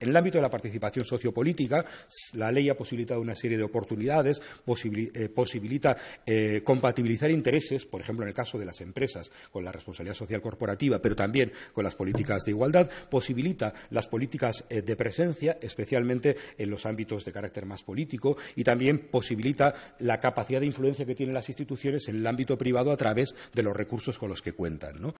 En el ámbito de la participación sociopolítica, la ley ha posibilitado una serie de oportunidades, eh, posibilita eh, compatibilizar intereses, por ejemplo, en el caso de las empresas, con la responsabilidad social corporativa, pero también con las políticas de igualdad, posibilita las políticas eh, de presencia, especialmente en los ámbitos de carácter más político, y también posibilita la capacidad de influencia que tienen las instituciones en el ámbito privado a través de los recursos con los que cuentan. ¿no?